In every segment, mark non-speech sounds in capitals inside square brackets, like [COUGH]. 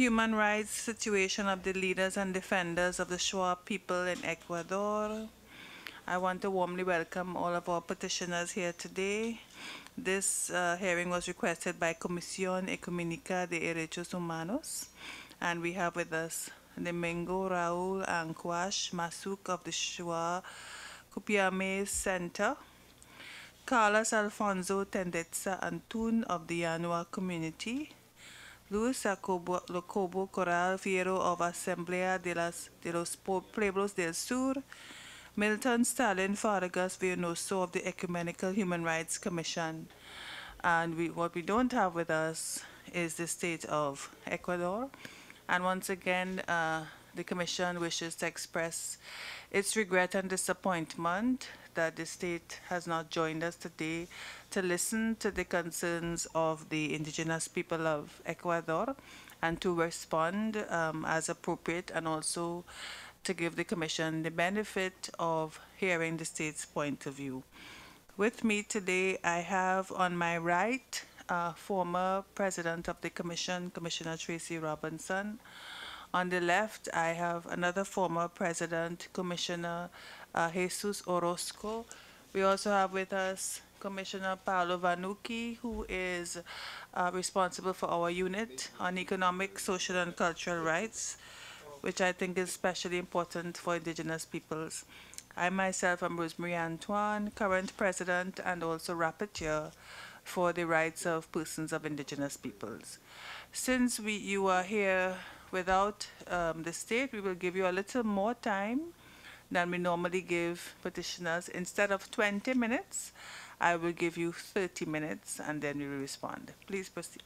human rights situation of the leaders and defenders of the Shua people in Ecuador. I want to warmly welcome all of our petitioners here today. This uh, hearing was requested by Comisión Ecuménica de Derechos Humanos, and we have with us Domingo Raúl Anquash Masuk of the Shua Kupiame Center, Carlos Alfonso Tendetza Antun of the Yanua community, Luis Jacobo, Corral Fiero of Asamblea de, las, de los Pueblos del Sur, Milton Stalin Fargas Villanoso of the Ecumenical Human Rights Commission. And we, what we don't have with us is the state of Ecuador. And once again, uh, the Commission wishes to express its regret and disappointment that the state has not joined us today to listen to the concerns of the indigenous people of Ecuador and to respond um, as appropriate and also to give the Commission the benefit of hearing the state's point of view. With me today, I have on my right uh, former President of the Commission, Commissioner Tracy Robinson. On the left, I have another former President, Commissioner uh, Jesus Orozco. We also have with us Commissioner Paolo Vanucci, who is uh, responsible for our unit on economic, social, and cultural rights, which I think is especially important for indigenous peoples. I myself am Rosemary Antoine, current president and also rapporteur for the rights of persons of indigenous peoples. Since we, you are here without um, the state, we will give you a little more time than we normally give petitioners. Instead of 20 minutes, I will give you 30 minutes and then we will respond. Please proceed.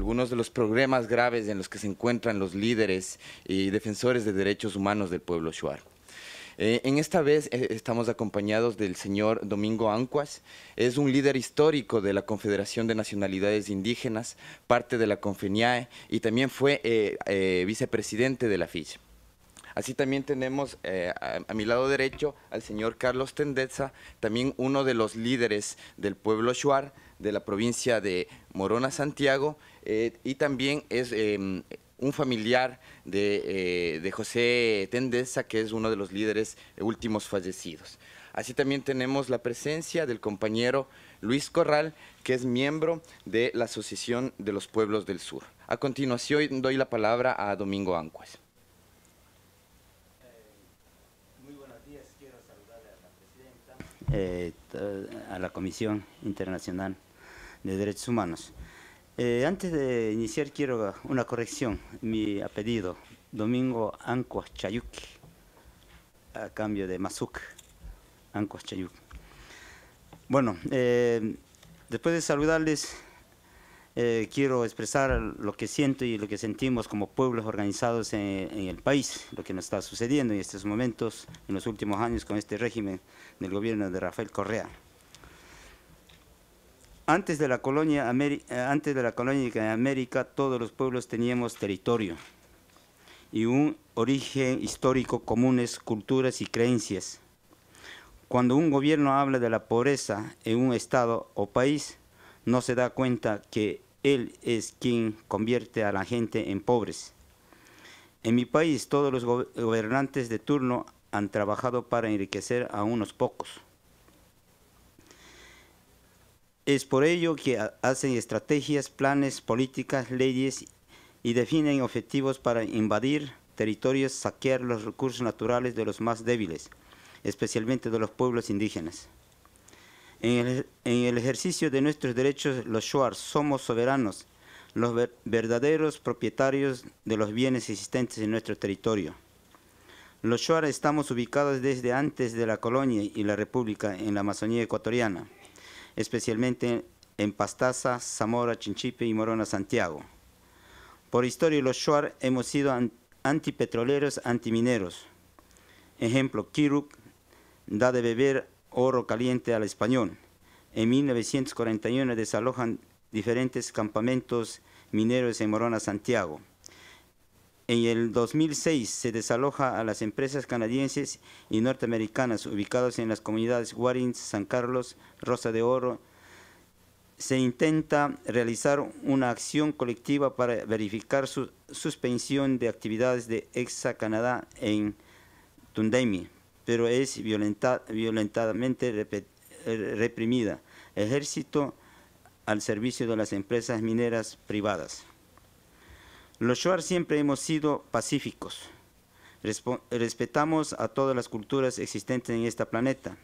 algunos de los problemas graves en los que se encuentran los líderes y defensores de derechos humanos del pueblo shuar. Eh, en esta vez eh, estamos acompañados del señor Domingo Ancuas. Es un líder histórico de la Confederación de Nacionalidades Indígenas, parte de la CONFENIAE y también fue eh, vicepresidente de la FISH. Así también tenemos eh, a, mi lado derecho al señor Carlos Tendeza, también uno de los líderes del pueblo Shuar de la provincia de Morona, Santiago, eh, y también es em, un familiar de, eh, José Tendeza, que es uno de los líderes últimos fallecidos. Así también tenemos la presencia del compañero Luis Corral, que es miembro de la Asociación de los Pueblos del Sur. A continuación doy la palabra a Domingo Ancues. Eh, a la Comisión Internacional de Derechos Humanos. Eh, antes de iniciar quiero una corrección, mi apellido, Domingo Ancuas a cambio de Mazuk, Ancuas Bueno, eh, después de saludarles, eh, quiero expresar lo que siento y lo que sentimos como pueblos organizados en, el país, lo que nos está sucediendo en estos momentos, en los últimos años con este régimen del gobierno de Rafael Correa. Antes de la colonia, eh, antes de la colonia de América, todos los pueblos teníamos territorio y un origen histórico comunes, culturas y creencias. Cuando un gobierno habla de la pobreza en un estado o país, no se da cuenta que él es quien convierte a la gente en pobres. En mi país todos los gobernantes de turno han trabajado para enriquecer a unos pocos. Es por ello que hacen estrategias, planes, políticas, leyes y definen objetivos para invadir territorios, saquear los recursos naturales de los más débiles, especialmente de los pueblos indígenas. En el, ejercicio de nuestros derechos, los Shuar somos soberanos, los verdaderos propietarios de los bienes existentes en nuestro territorio. Los Shuar estamos ubicados desde antes de la colonia y la república en la Amazonía ecuatoriana, especialmente en Pastaza, Zamora, Chinchipe y Morona, Santiago. Por historia, los Shuar hemos sido antipetroleros, antimineros. Ejemplo, Kiruk da de beber oro caliente al español. En 1941 desalojan diferentes campamentos mineros en Morona, Santiago. En el 2006 se desaloja a las empresas canadienses y norteamericanas ubicadas en las comunidades Guarins, San Carlos, Rosa de Oro. Se intenta realizar una acción colectiva para verificar su suspensión de actividades de EXA Canadá en Tundemi pero es violentadamente violentamente eh, reprimida. Ejército al servicio de las empresas mineras privadas. Los Shuar siempre hemos sido pacíficos. respetamos a todas las culturas existentes en este planeta.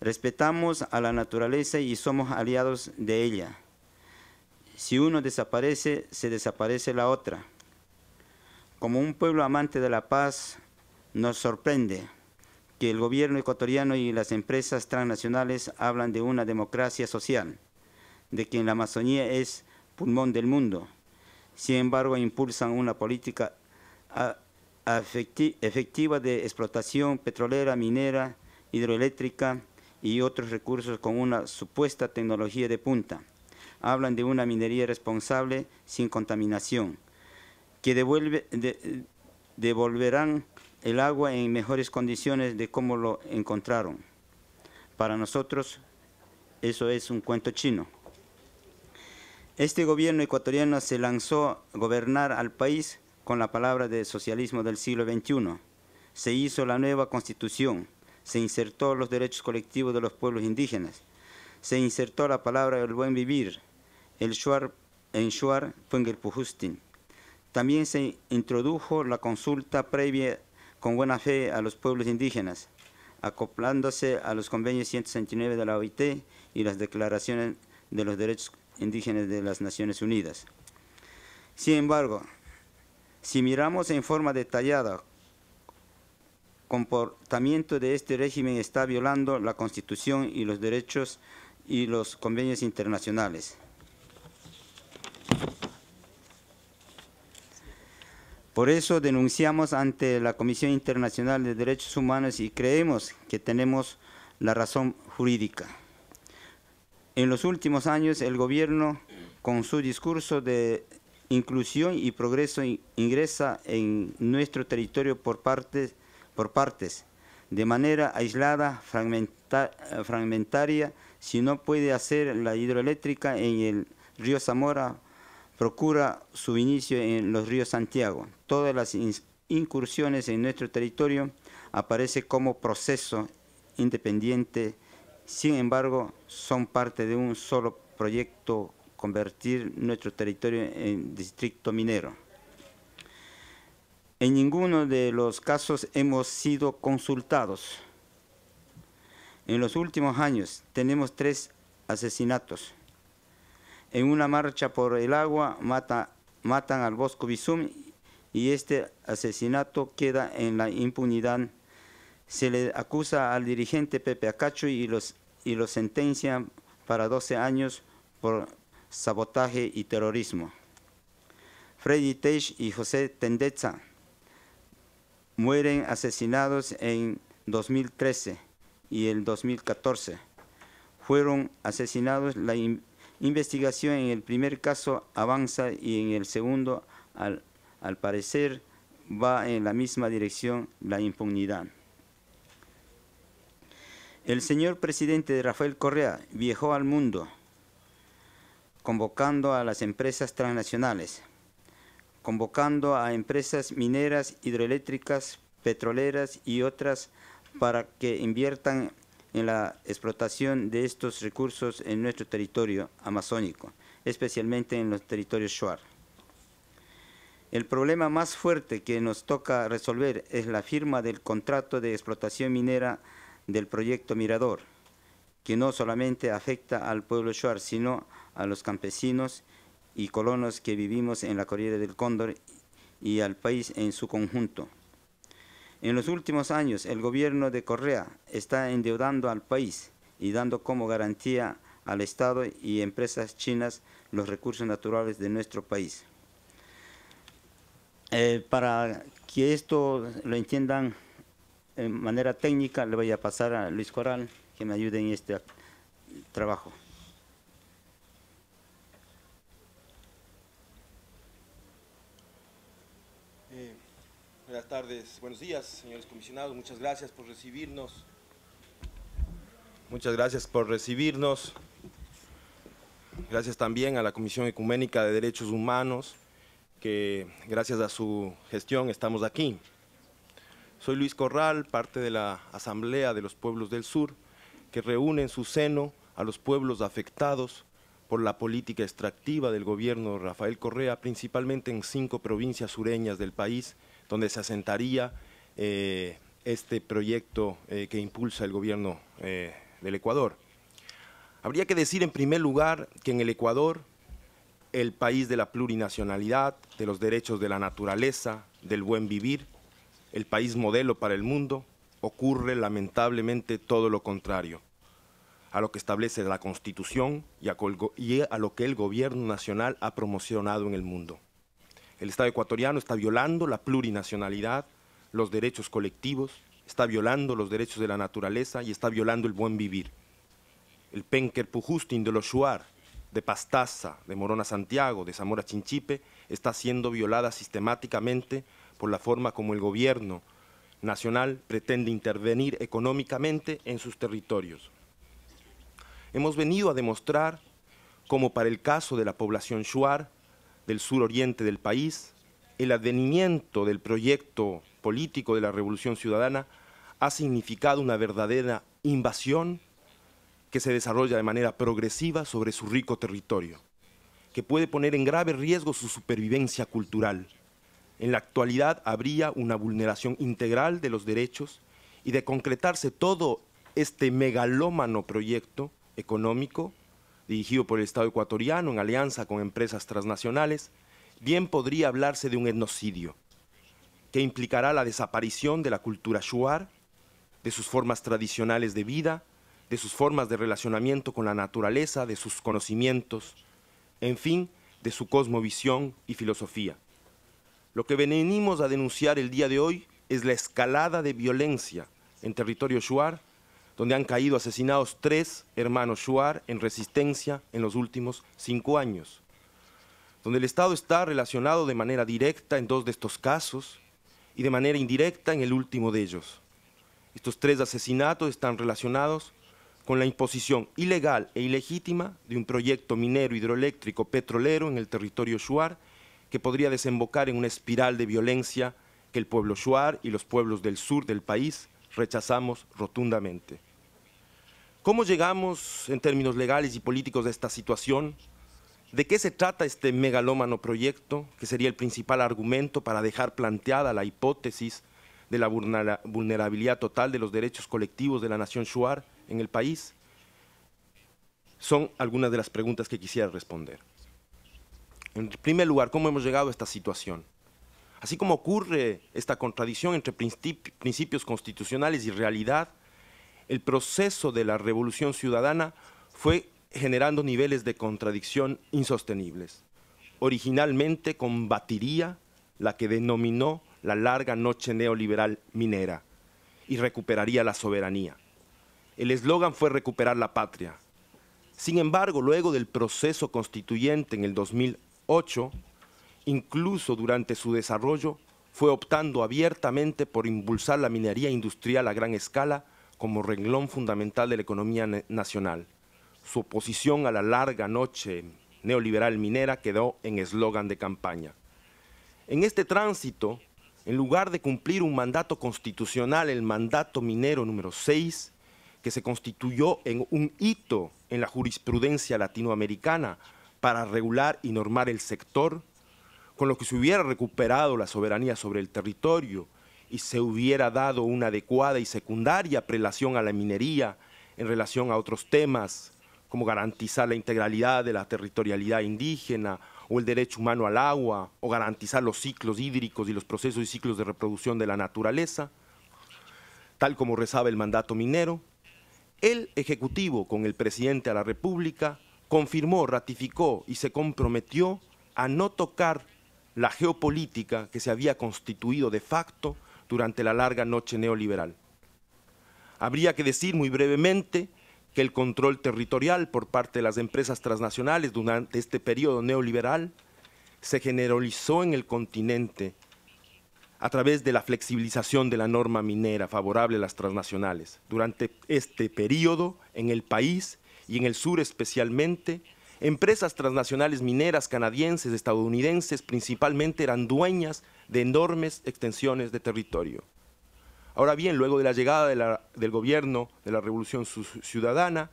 Respetamos a la naturaleza y somos aliados de ella. Si uno desaparece, se desaparece la otra. Como un pueblo amante de la paz, nos sorprende que el gobierno ecuatoriano y las empresas transnacionales hablan de una democracia social, de que la Amazonía es pulmón del mundo. Sin embargo, impulsan una política efectiva de explotación petrolera, minera, hidroeléctrica y otros recursos con una supuesta tecnología de punta. Hablan de una minería responsable sin contaminación, que devolverán el agua en mejores condiciones de cómo lo encontraron. Para nosotros eso es un cuento chino. Este gobierno ecuatoriano se lanzó a gobernar al país con la palabra de socialismo del siglo XXI. Se hizo la nueva constitución, se insertó los derechos colectivos de los pueblos indígenas, se insertó la palabra del buen vivir, el shuar, en shuar También se introdujo la consulta previa con buena fe a los pueblos indígenas, acoplándose a los convenios 169 de la OIT y las declaraciones de los derechos indígenas de las Naciones Unidas. Sin embargo, si miramos en forma detallada, comportamiento de este régimen está violando la Constitución y los derechos y los convenios internacionales. Por eso denunciamos ante la Comisión Internacional de Derechos Humanos y creemos que tenemos la razón jurídica. En los últimos años, el gobierno, con su discurso de inclusión y progreso, ingresa en nuestro territorio por partes, por partes de manera aislada, fragmentaria, si no puede hacer la hidroeléctrica en el río Zamora, procura su inicio en los ríos Santiago. Todas las incursiones en nuestro territorio aparecen como proceso independiente, sin embargo, son parte de un solo proyecto convertir nuestro territorio en distrito minero. En ninguno de los casos hemos sido consultados. En los últimos años tenemos tres asesinatos en una marcha por el agua matan al Bosco Bizum y este asesinato queda en la impunidad. Se le acusa al dirigente Pepe Acacho y los, y sentencian para 12 años por sabotaje y terrorismo. Freddy Tej y José Tendeza mueren asesinados en 2013 y el 2014. Fueron asesinados la investigación en el primer caso avanza y en el segundo, al, parecer, va en la misma dirección la impunidad. El señor presidente Rafael Correa viajó al mundo convocando a las empresas transnacionales, convocando a empresas mineras, hidroeléctricas, petroleras y otras para que inviertan en la explotación de estos recursos en nuestro territorio amazónico, especialmente en los territorios Shuar. El problema más fuerte que nos toca resolver es la firma del contrato de explotación minera del proyecto Mirador, que no solamente afecta al pueblo Shuar, sino a los campesinos y colonos que vivimos en la Corriere del Cóndor y al país en su conjunto. En los últimos años, el gobierno de Correa está endeudando al país y dando como garantía al Estado y empresas chinas los recursos naturales de nuestro país. Eh, para que esto lo entiendan de manera técnica, le voy a pasar a Luis Coral que me ayude en este trabajo. Buenas tardes, buenos días, señores comisionados. Muchas gracias por recibirnos. Muchas gracias por recibirnos. Gracias también a la Comisión Ecuménica de Derechos Humanos, que gracias a su gestión estamos aquí. Soy Luis Corral, parte de la Asamblea de los Pueblos del Sur, que reúne en su seno a los pueblos afectados por la política extractiva del gobierno Rafael Correa, principalmente en cinco provincias sureñas del país, donde se asentaría eh, este proyecto eh, que impulsa el gobierno eh, del Ecuador. Habría que decir en primer lugar que en el Ecuador, el país de la plurinacionalidad, de los derechos de la naturaleza, del buen vivir, el país modelo para el mundo, ocurre lamentablemente todo lo contrario a lo que establece la Constitución y a lo que el gobierno nacional ha promocionado en el mundo. El Estado ecuatoriano está violando la plurinacionalidad, los derechos colectivos, está violando los derechos de la naturaleza y está violando el buen vivir. El Penker Pujustin de los Shuar, de Pastaza, de Morona Santiago, de Zamora Chinchipe, está siendo violada sistemáticamente por la forma como el gobierno nacional pretende intervenir económicamente en sus territorios. Hemos venido a demostrar como para el caso de la población Shuar, del sur-oriente del país, el advenimiento del proyecto político de la Revolución Ciudadana ha significado una verdadera invasión que se desarrolla de manera progresiva sobre su rico territorio, que puede poner en grave riesgo su supervivencia cultural. En la actualidad habría una vulneración integral de los derechos y de concretarse todo este megalómano proyecto económico, dirigido por el Estado ecuatoriano en alianza con empresas transnacionales, bien podría hablarse de un etnocidio, que implicará la desaparición de la cultura shuar, de sus formas tradicionales de vida, de sus formas de relacionamiento con la naturaleza, de sus conocimientos, en fin, de su cosmovisión y filosofía. Lo que venimos a denunciar el día de hoy es la escalada de violencia en territorio shuar donde han caído asesinados tres hermanos Shuar en resistencia en los últimos cinco años, donde el Estado está relacionado de manera directa en dos de estos casos y de manera indirecta en el último de ellos. Estos tres asesinatos están relacionados con la imposición ilegal e ilegítima de un proyecto minero hidroeléctrico petrolero en el territorio Shuar que podría desembocar en una espiral de violencia que el pueblo Shuar y los pueblos del sur del país rechazamos rotundamente. ¿Cómo llegamos en términos legales y políticos a esta situación? ¿De qué se trata este megalómano proyecto, que sería el principal argumento para dejar planteada la hipótesis de la vulnerabilidad total de los derechos colectivos de la nación Shuar en el país? Son algunas de las preguntas que quisiera responder. En primer lugar, ¿cómo hemos llegado a esta situación? Así como ocurre esta contradicción entre principios constitucionales y realidad, el proceso de la revolución ciudadana fue generando niveles de contradicción insostenibles. Originalmente combatiría la que denominó la larga noche neoliberal minera y recuperaría la soberanía. El eslogan fue recuperar la patria. Sin embargo, luego del proceso constituyente en el 2008, incluso durante su desarrollo, fue optando abiertamente por impulsar la minería industrial a gran escala como renglón fundamental de la economía nacional. Su oposición a la larga noche neoliberal minera quedó en eslogan de campaña. En este tránsito, en lugar de cumplir un mandato constitucional, el mandato minero número 6, que se constituyó en un hito en la jurisprudencia latinoamericana para regular y normar el sector, con lo que se hubiera recuperado la soberanía sobre el territorio y se hubiera dado una adecuada y secundaria prelación a la minería en relación a otros temas, como garantizar la integralidad de la territorialidad indígena o el derecho humano al agua, o garantizar los ciclos hídricos y los procesos y ciclos de reproducción de la naturaleza, tal como rezaba el mandato minero, el Ejecutivo, con el presidente de la República, confirmó, ratificó y se comprometió a no tocar la geopolítica que se había constituido de facto durante la larga noche neoliberal. Habría que decir muy brevemente que el control territorial por parte de las empresas transnacionales durante este periodo neoliberal se generalizó en el continente a través de la flexibilización de la norma minera favorable a las transnacionales. Durante este periodo, en el país y en el sur especialmente, empresas transnacionales mineras canadienses, estadounidenses, principalmente eran dueñas de enormes extensiones de territorio. Ahora bien, luego de la llegada del gobierno de la Revolución Ciudadana,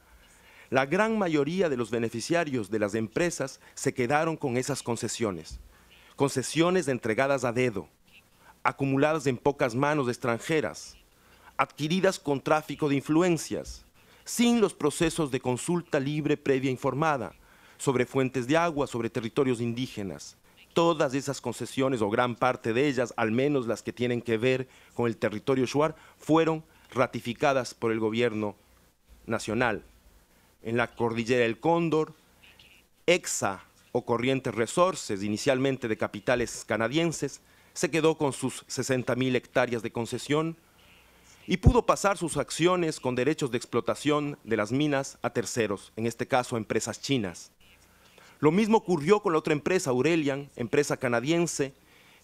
la gran mayoría de los beneficiarios de las empresas se quedaron con esas concesiones, concesiones entregadas a dedo, acumuladas en pocas manos extranjeras, adquiridas con tráfico de influencias, sin los procesos de consulta libre previa informada sobre fuentes de agua, sobre territorios indígenas, todas esas concesiones, o gran parte de ellas, al menos las que tienen que ver con el territorio Shuar, fueron ratificadas por el gobierno nacional. En la cordillera del Cóndor, EXA o Corrientes Resources, inicialmente de capitales canadienses, se quedó con sus 60.000 hectáreas de concesión y pudo pasar sus acciones con derechos de explotación de las minas a terceros, en este caso a empresas chinas. Lo mismo ocurrió con la otra empresa, Aurelian, empresa canadiense,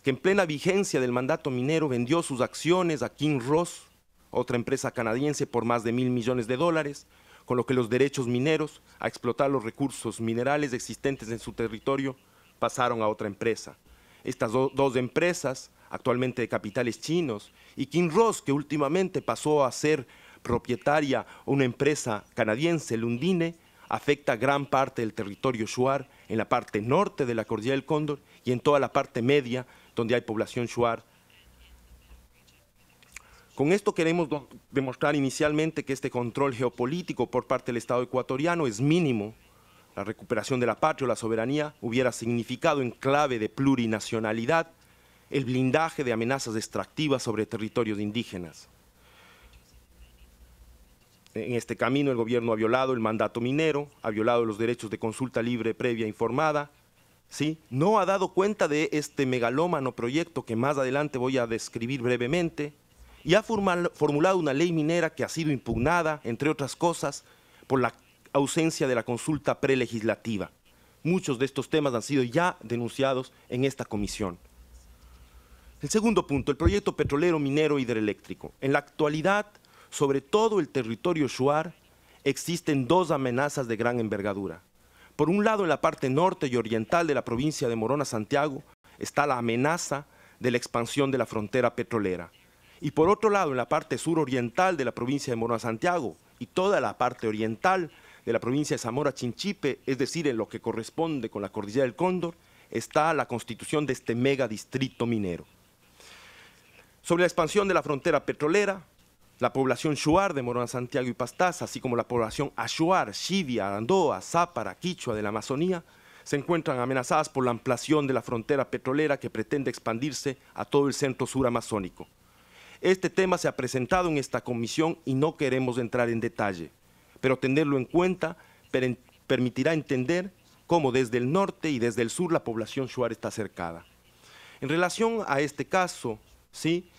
que en plena vigencia del mandato minero vendió sus acciones a King Ross, otra empresa canadiense, por más de mil millones de dólares, con lo que los derechos mineros a explotar los recursos minerales existentes en su territorio pasaron a otra empresa. Estas dos empresas, actualmente de capitales chinos, y King Ross, que últimamente pasó a ser propietaria una empresa canadiense, Lundine, afecta gran parte del territorio shuar, en la parte norte de la cordillera del Cóndor y en toda la parte media donde hay población shuar. Con esto queremos demostrar inicialmente que este control geopolítico por parte del Estado ecuatoriano es mínimo. La recuperación de la patria o la soberanía hubiera significado en clave de plurinacionalidad el blindaje de amenazas extractivas sobre territorios indígenas. En este camino el gobierno ha violado el mandato minero, ha violado los derechos de consulta libre, previa, informada, ¿sí? no ha dado cuenta de este megalómano proyecto que más adelante voy a describir brevemente, y ha formulado una ley minera que ha sido impugnada, entre otras cosas, por la ausencia de la consulta prelegislativa. Muchos de estos temas han sido ya denunciados en esta comisión. El segundo punto, el proyecto petrolero, minero, hidroeléctrico. En la actualidad, sobre todo el territorio shuar existen dos amenazas de gran envergadura. Por un lado, en la parte norte y oriental de la provincia de Morona, Santiago, está la amenaza de la expansión de la frontera petrolera. Y por otro lado, en la parte suroriental de la provincia de Morona, Santiago, y toda la parte oriental de la provincia de Zamora, Chinchipe, es decir, en lo que corresponde con la cordillera del Cóndor, está la constitución de este mega distrito minero. Sobre la expansión de la frontera petrolera, la población Shuar de Morona Santiago y Pastaza, así como la población Ashuar, Shivia, andoa, Zápara, Quichua de la Amazonía, se encuentran amenazadas por la ampliación de la frontera petrolera que pretende expandirse a todo el centro sur amazónico. Este tema se ha presentado en esta comisión y no queremos entrar en detalle, pero tenerlo en cuenta permitirá entender cómo desde el norte y desde el sur la población Shuar está cercada. En relación a este caso, ¿sí?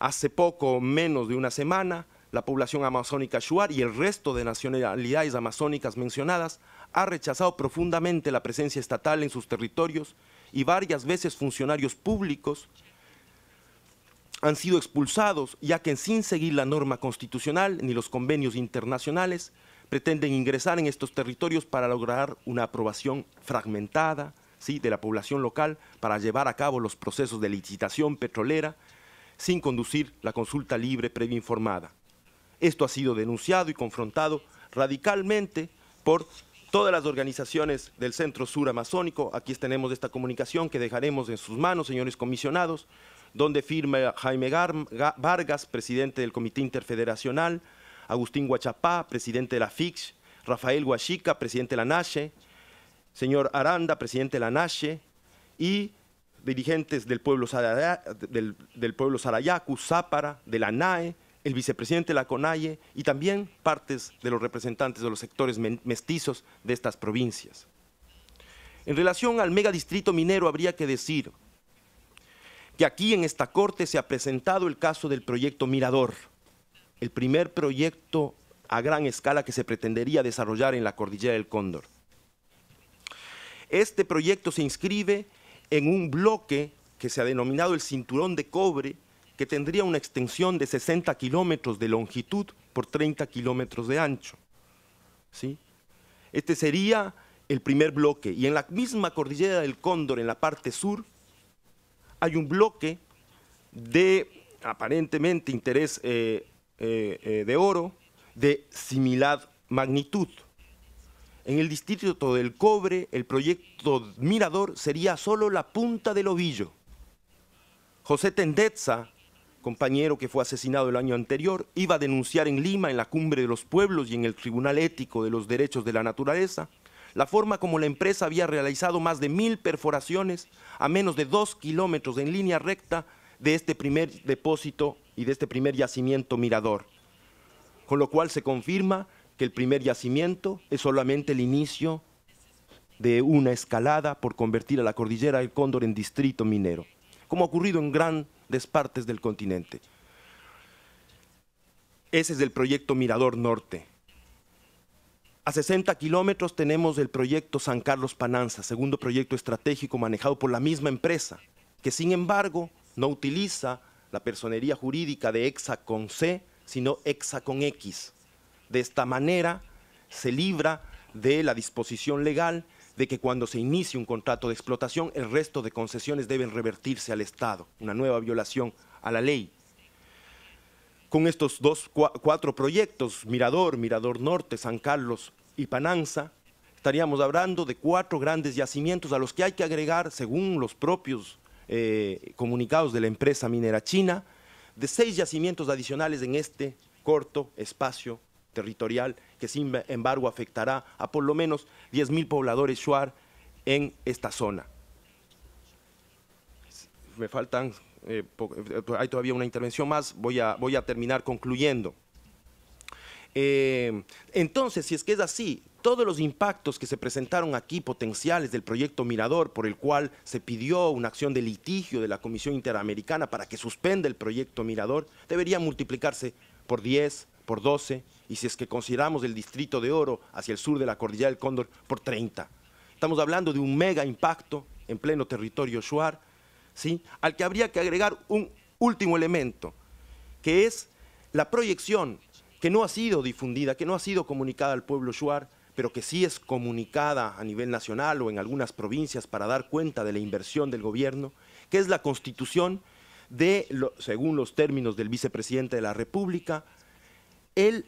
Hace poco, menos de una semana, la población amazónica Shuar y el resto de nacionalidades amazónicas mencionadas ha rechazado profundamente la presencia estatal en sus territorios y varias veces funcionarios públicos han sido expulsados, ya que sin seguir la norma constitucional ni los convenios internacionales, pretenden ingresar en estos territorios para lograr una aprobación fragmentada ¿sí? de la población local, para llevar a cabo los procesos de licitación petrolera sin conducir la consulta libre previa informada. Esto ha sido denunciado y confrontado radicalmente por todas las organizaciones del Centro Sur Amazónico. Aquí tenemos esta comunicación que dejaremos en sus manos, señores comisionados, donde firma Jaime Vargas, presidente del Comité Interfederacional, Agustín Guachapá, presidente de la FIX, Rafael Guachica, presidente de la NASHE, señor Aranda, presidente de la NASHE, y dirigentes del pueblo, del, pueblo Sarayacu, Zápara, de la NAE, el vicepresidente de la CONAIE y también partes de los representantes de los sectores mestizos de estas provincias. En relación al megadistrito minero habría que decir que aquí en esta corte se ha presentado el caso del proyecto Mirador, el primer proyecto a gran escala que se pretendería desarrollar en la cordillera del Cóndor. Este proyecto se inscribe en un bloque que se ha denominado el cinturón de cobre, que tendría una extensión de 60 kilómetros de longitud por 30 kilómetros de ancho. ¿Sí? Este sería el primer bloque. Y en la misma cordillera del Cóndor, en la parte sur, hay un bloque de aparentemente interés eh, eh, eh, de oro de similar magnitud. En el distrito del cobre, el proyecto Mirador sería solo la punta del ovillo. José Tendetza, compañero que fue asesinado el año anterior, iba a denunciar en Lima, en la Cumbre de los Pueblos y en el Tribunal Ético de los Derechos de la Naturaleza, la forma como la empresa había realizado más de mil perforaciones a menos de dos kilómetros en línea recta de este primer depósito y de este primer yacimiento mirador. Con lo cual se confirma que el primer yacimiento es solamente el inicio de una escalada por convertir a la cordillera del Cóndor en distrito minero, como ha ocurrido en grandes partes del continente. Ese es el proyecto Mirador Norte. A 60 kilómetros tenemos el proyecto San Carlos Pananza, segundo proyecto estratégico manejado por la misma empresa, que sin embargo no utiliza la personería jurídica de Exa con C, sino Exa con X. De esta manera se libra de la disposición legal de que cuando se inicie un contrato de explotación, el resto de concesiones deben revertirse al Estado, una nueva violación a la ley. Con estos dos, cuatro proyectos, Mirador, Mirador Norte, San Carlos y Pananza, estaríamos hablando de cuatro grandes yacimientos a los que hay que agregar, según los propios eh, comunicados de la empresa minera china, de seis yacimientos adicionales en este corto espacio territorial que sin embargo afectará a por lo menos 10.000 pobladores shuar en esta zona. Me faltan, eh, eh, hay todavía una intervención más, voy a, voy a terminar concluyendo. Eh, entonces, si es que es así, todos los impactos que se presentaron aquí potenciales del proyecto Mirador, por el cual se pidió una acción de litigio de la Comisión Interamericana para que suspenda el proyecto Mirador, deberían multiplicarse por 10, por 12, y si es que consideramos el distrito de oro hacia el sur de la cordillera del Cóndor por 30. Estamos hablando de un mega impacto en pleno territorio Shuar, ¿sí? al que habría que agregar un último elemento, que es la proyección que no ha sido difundida, que no ha sido comunicada al pueblo Shuar, pero que sí es comunicada a nivel nacional o en algunas provincias para dar cuenta de la inversión del gobierno, que es la constitución de, según los términos del vicepresidente de la República, el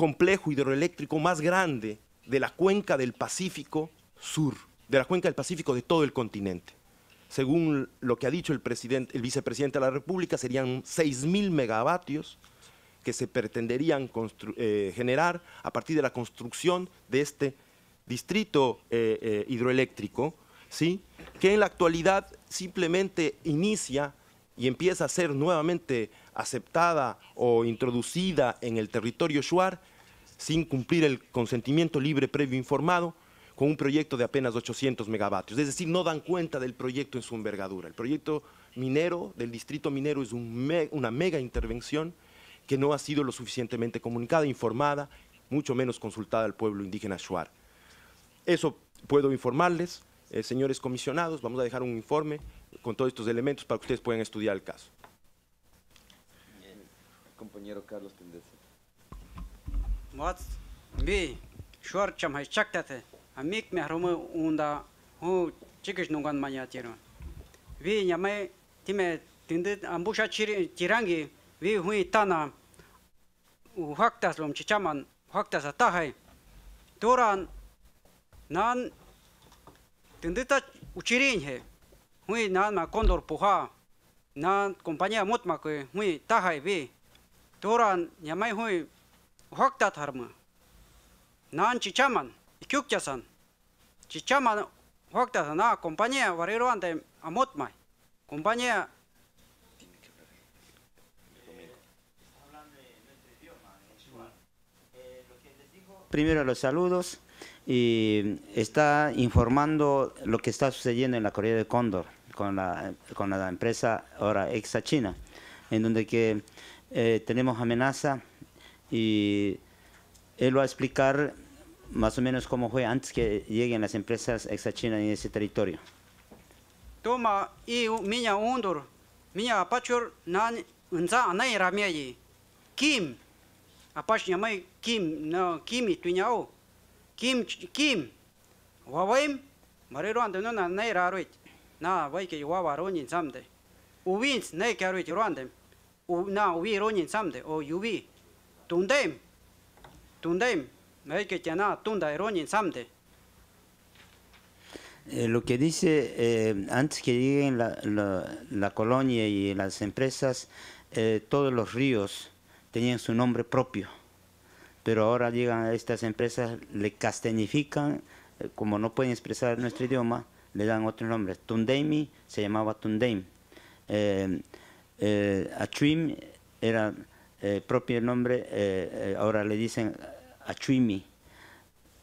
complejo hidroeléctrico más grande de la cuenca del Pacífico Sur, de la cuenca del Pacífico de todo el continente. Según lo que ha dicho el, presidente, el vicepresidente de la República, serían 6.000 megavatios que se pretenderían eh, generar a partir de la construcción de este distrito eh, eh, hidroeléctrico, ¿sí? que en la actualidad simplemente inicia y empieza a ser nuevamente aceptada o introducida en el territorio Shuar sin cumplir el consentimiento libre, previo, informado, con un proyecto de apenas 800 megavatios. Es decir, no dan cuenta del proyecto en su envergadura. El proyecto minero del distrito minero es una mega intervención que no ha sido lo suficientemente comunicada, informada, mucho menos consultada al pueblo indígena Shuar. Eso puedo informarles, eh, señores comisionados, vamos a dejar un informe con todos estos elementos para que ustedes puedan estudiar el caso. Compañero Carlos Tendencia. Вот, би шуар чам хай чак тате, а мик ме хромы унда ху чикиш нуган маня тиру. Ви нямай тиме тинды амбуша тиранги ви хуи тана у ухактас лом чичаман ухактаса тахай. Туран нан тинды та учиреньхе. Хуи нан ма кондор пуха. Нан компания мотмакы хуи тахай ви. Туран нямай хуи Хоктат харма. Нан чичаман, кюкчасан. Чичаман хоктат на компания варированте амотмай. Компания Primero los saludos y está informando lo que está sucediendo en la Corea de Cóndor con la, con la empresa ahora Exa China, en donde que eh, tenemos amenaza y él va a explicar más o menos cómo fue antes que lleguen las empresas exachinas en ese territorio. Toma y miña undur, miña apachur nan unza anay ramiayi, kim, apach llamay kim, no, kimi tuñao, kim, kim, wawaym, marero ande no nanay raruit, na vay que guava ronin samde, uvins nay que aruit U, na uvi ronin samde, o yuvi, tundem, tundem, hay que llenar tunda eroñin samde. Eh, lo que dice, eh, antes que lleguen la, colonia y las empresas, eh, todos los ríos tenían su nombre propio, pero ahora llegan a estas empresas, le castenifican, como no pueden expresar nuestro idioma, le dan otro nombre. tundemi se llamaba Tundeim. Achuim era eh, propio nombre, eh, eh, ahora le dicen Achuimi.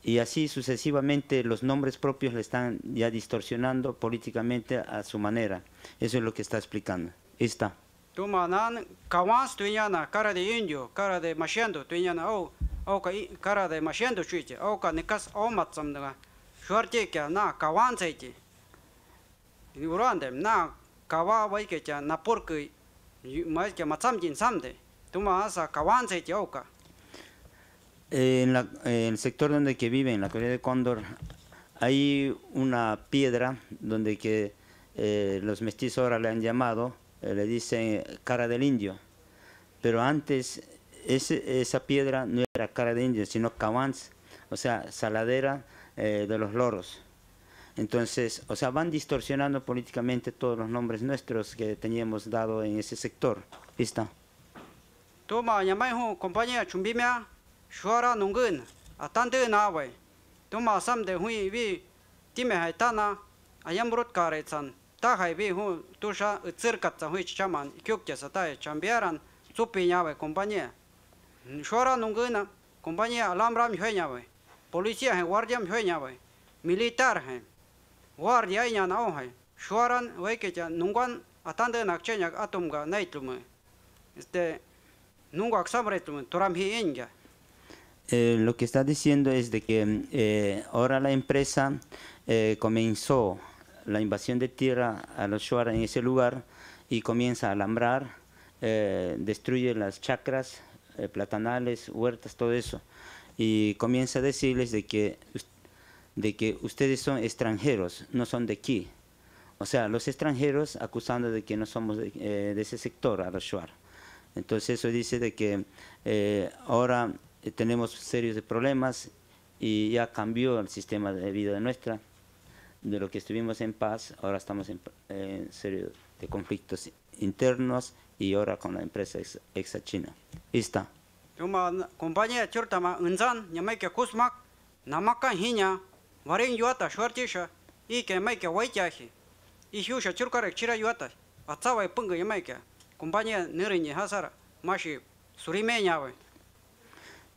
Y así sucesivamente los nombres propios le están ya distorsionando políticamente a su manera. Eso es lo que está explicando. Está. Tumanan, Kawans, Tuyana, cara de indio, cara de machendo, Tuyana, o, cara de machiendo, chuiche, o canikas, o matzamdala, suerte que na, Kawans, eche. Urandem, na, Kawa, waike, na, porque, maike, matzamjin, samde. ¿Tú más eh, En, en el sector donde que vive, en la colonia de Cóndor, hay una piedra donde que eh, los mestizos ahora le han llamado, eh, le dicen cara del indio. Pero antes esa piedra no era cara del indio, sino cabanz, o sea, saladera de los loros. Entonces, o sea, van distorsionando políticamente todos los nombres nuestros que teníamos dado en ese sector. ¿Listo? tôi mà nhà máy công ty chuẩn bị mía xóa ra nông dân à tan tư nào vậy tôi mà xăm để huy vì tìm hải ta na à yam rốt cả rồi san ta hay vì hồ tôi sa ở chợ cắt ra huy chăm ăn kêu kia sa ta chăm bia ran chụp bị nhà vậy ty, xóa ra nông dân ty làm ram huy nhà vậy police hay guardian huy nhà vậy militar hay guardia nhà nào hay xóa ra vậy cái cha nông dân à tan tư nạc chơi nhà atom ga này tụi mày este Eh, lo que está diciendo es de que eh, ahora la empresa eh, comenzó la invasión de tierra a los Shuar en ese lugar y comienza a alambrar, destruye las chacras, platanales, huertas, todo eso. Y comienza a decirles de que, de que ustedes son extranjeros, no son de aquí. O sea, los extranjeros acusando de que no somos de, de ese sector, a los Shuar. Entonces eso dice de que eh, ahora eh, tenemos serios problemas y ya cambió el sistema de vida de nuestra. De lo que estuvimos en paz, ahora estamos en, en serio de conflictos internos y ahora con la empresa ex, exa China. Está. Tuma compañía churtama unzan nyamay que kusmak namaka hinya varin yuata shortisha y que may que y hyusha churkarek chira yuata atsawai punga yamay que compañía